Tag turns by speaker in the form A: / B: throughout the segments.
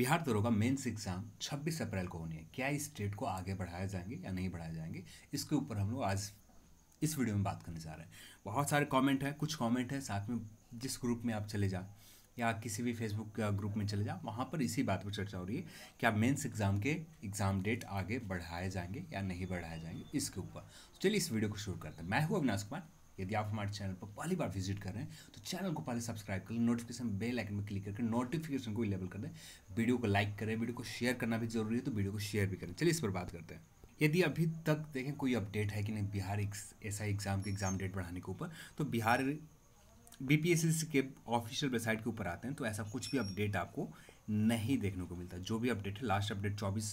A: बिहार दरोगा तो mains exam 26 अप्रैल को होनी है क्या इस डेट को आगे बढ़ाए जाएंगे या नहीं बढ़ाए जाएंगे इसके ऊपर हम लोग आज इस वीडियो में बात करने जा रहे हैं बहुत सारे कमेंट हैं कुछ कमेंट हैं साथ में जिस ग्रुप में आप चले जाओ या किसी भी फेसबुक ग्रुप में चले जाओ वहाँ पर इसी बात पर चर्चा हो रही है कि आप मेंस एग्ज़ाम के एग्ज़ाम डेट आगे बढ़ाए जाएंगे या नहीं बढ़ाए जाएंगे इसके ऊपर तो चलिए इस वीडियो को शुरू करते हैं मैं हूँ अविनाश कुमार यदि आप हमारे चैनल पर पहली बार विजिट कर रहे हैं तो चैनल को पहले सब्सक्राइब कर लें नोटिफिकेशन बेल आइकन में क्लिक करके नोटिफिकेशन को इलेबल कर दें वीडियो को लाइक करें वीडियो को शेयर करना भी जरूरी है तो वीडियो को शेयर भी करें चलिए इस पर बात करते हैं यदि अभी तक देखें कोई अपडेट है कि नहीं बिहार एस आई एग्ज़ाम के एग्ज़ाम डेट बढ़ाने के ऊपर तो बिहार बी के ऑफिशियल वेबसाइट के ऊपर आते हैं तो ऐसा कुछ भी अपडेट आपको नहीं देखने को मिलता जो भी अपडेट है लास्ट अपडेट 24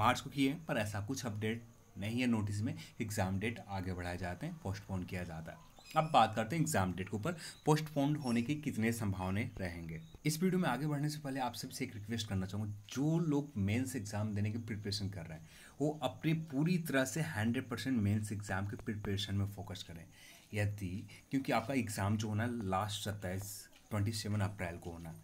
A: मार्च को किए है पर ऐसा कुछ अपडेट नहीं है नोटिस में एग्ज़ाम डेट आगे बढ़ाए जाते हैं पोस्टपोन किया जाता है अब बात करते हैं एग्जाम डेट के ऊपर पोस्टपोन होने की कितने संभावनाएं रहेंगे इस वीडियो में आगे बढ़ने से पहले आप सबसे एक रिक्वेस्ट करना चाहूँगा जो लोग मेंस एग्जाम देने की प्रिपरेशन कर रहे हैं वो अपनी पूरी तरह से 100 परसेंट मेन्स एग्जाम के प्रिपरेशन में फोकस करें यदि क्योंकि आपका एग्ज़ाम जो होना लास्ट सत्ताईस ट्वेंटी सेवन अप्रैल को होना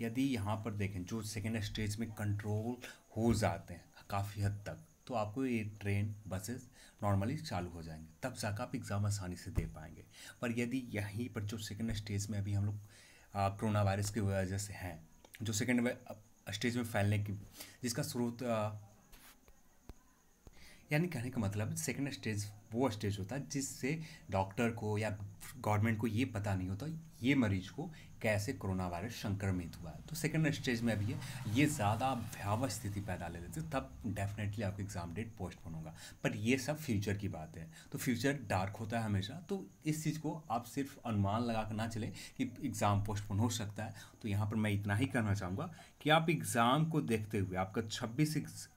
A: यदि यहाँ पर देखें जो सेकेंड स्टेज में कंट्रोल हो जाते हैं काफ़ी हद तक तो आपको ये ट्रेन बसेस नॉर्मली चालू हो जाएंगे तब जाकर आप एग्ज़ाम आसानी से दे पाएंगे पर यदि यहीं पर जो सेकेंड स्टेज में अभी हम लोग कोरोना वायरस की वजह से हैं जो सेकेंड स्टेज में फैलने की जिसका स्रोत यानी कहने का मतलब सेकेंड स्टेज वो स्टेज होता है जिससे डॉक्टर को या गवर्नमेंट को ये पता नहीं होता ये मरीज को कैसे कोरोना वायरस संक्रमित हुआ है तो सेकेंड स्टेज में अभी है ये ज़्यादा भयावह स्थिति पैदा ले लेते तब डेफिनेटली आपका एग्ज़ाम डेट पोस्टपोन होगा पर ये सब फ्यूचर की बात है तो फ्यूचर डार्क होता है हमेशा तो इस चीज़ को आप सिर्फ अनुमान लगा कर ना चले कि एग्ज़ाम पोस्टपोन हो सकता है तो यहाँ पर मैं इतना ही कहना चाहूँगा कि आप एग्ज़ाम को देखते हुए आपका छब्बीस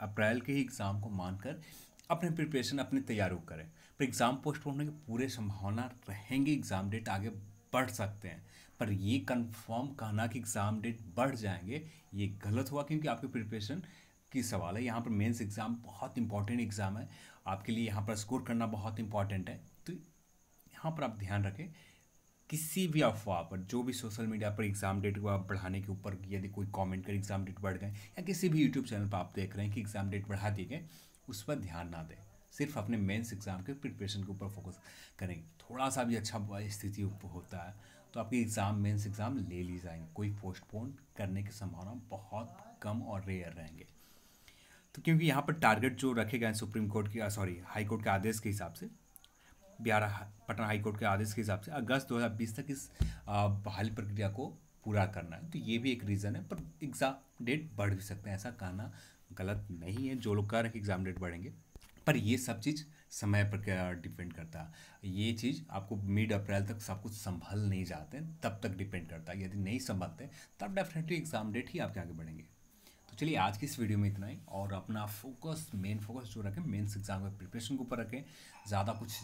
A: अप्रैल के ही एग्ज़ाम को मानकर अपने प्रिपरेशन अपनी तैयारियों करें पर एग्ज़ाम पोस्टपोन होने की पूरे संभावना रहेंगी एग्ज़ाम डेट आगे बढ़ सकते हैं पर ये कंफर्म कहना कि एग्ज़ाम डेट बढ़ जाएंगे ये गलत हुआ क्योंकि आपकी प्रिपरेशन की सवाल है यहाँ पर मेंस एग्ज़ाम बहुत इंपॉर्टेंट एग्ज़ाम है आपके लिए यहाँ पर स्कोर करना बहुत इंपॉर्टेंट है तो यहाँ पर आप ध्यान रखें किसी भी अफवाह पर जो भी सोशल मीडिया पर एग्ज़ाम डेट को आप बढ़ाने के ऊपर यदि कोई कमेंट कर एग्ज़ाम डेट बढ़ गए या किसी भी यूट्यूब चैनल पर आप देख रहे हैं कि एग्ज़ाम डेट बढ़ा दिए गए उस पर ध्यान ना दें सिर्फ अपने मेंस एग्ज़ाम के प्रिपरेशन के ऊपर फोकस करेंगे थोड़ा सा भी अच्छा स्थिति होता है तो आपके एग्ज़ाम मेंस एग्ज़ाम ले ली जाएंगे कोई पोस्टपोन करने की संभावना बहुत कम और रेयर रहेंगे तो क्योंकि यहाँ पर टारगेट जो रखे गए हैं सुप्रीम कोर्ट के सॉरी हाई कोर्ट के आदेश के हिसाब से बिहार पटना हाई कोर्ट के आदेश के हिसाब से अगस्त 2020 तक इस बहाली प्रक्रिया को पूरा करना है तो ये भी एक रीज़न है पर एग्ज़ाम डेट बढ़ भी सकते हैं ऐसा कहना गलत नहीं है जो लोग कह रहे हैं कि एग्ज़ाम डेट बढ़ेंगे पर ये सब चीज़ समय पर डिपेंड करता ये चीज़ आपको मिड अप्रैल तक सब कुछ संभल नहीं जाते तब तक डिपेंड करता यदि नहीं संभलते तब डेफिनेटली एग्ज़ाम डेट ही आपके आगे बढ़ेंगे तो चलिए आज की इस वीडियो में इतना ही और अपना फोकस मेन फोकस जो रखें मेन्स एग्ज़ाम के प्रिपरेशन के ऊपर रखें ज़्यादा कुछ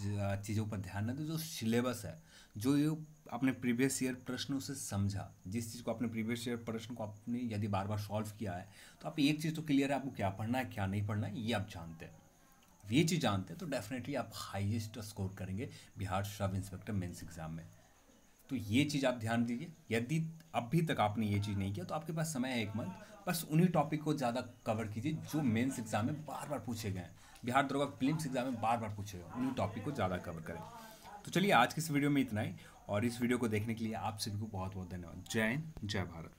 A: चीज़ों पर ध्यान न दें जो सिलेबस है जो ये आपने प्रीवियस ईयर प्रश्न उसे समझा जिस चीज़ को आपने प्रीवियस ईयर प्रश्न को आपने यदि बार बार सॉल्व किया है तो आप एक चीज़ तो क्लियर है आपको क्या पढ़ना है क्या नहीं पढ़ना है ये आप जानते हैं आप ये चीज़ जानते हैं तो डेफिनेटली आप हाईएस्ट स्कोर करेंगे Bihar sub inspector mains exam में तो ये चीज़ आप ध्यान दीजिए यदि अभी तक आपने ये चीज़ नहीं किया तो आपके पास समय है एक मंथ बस उन्हीं टॉपिक को ज़्यादा कवर कीजिए जो मेंस एग्ज़ाम में बार बार पूछे गए हैं बिहार दरोगा फिल्म एग्ज़ाम में बार बार पूछे गए उन्हीं टॉपिक को ज़्यादा कवर करें तो चलिए आज की इस वीडियो में इतना ही और इस वीडियो को देखने के लिए आप सभी को बहुत बहुत धन्यवाद जय हिंद जय भारत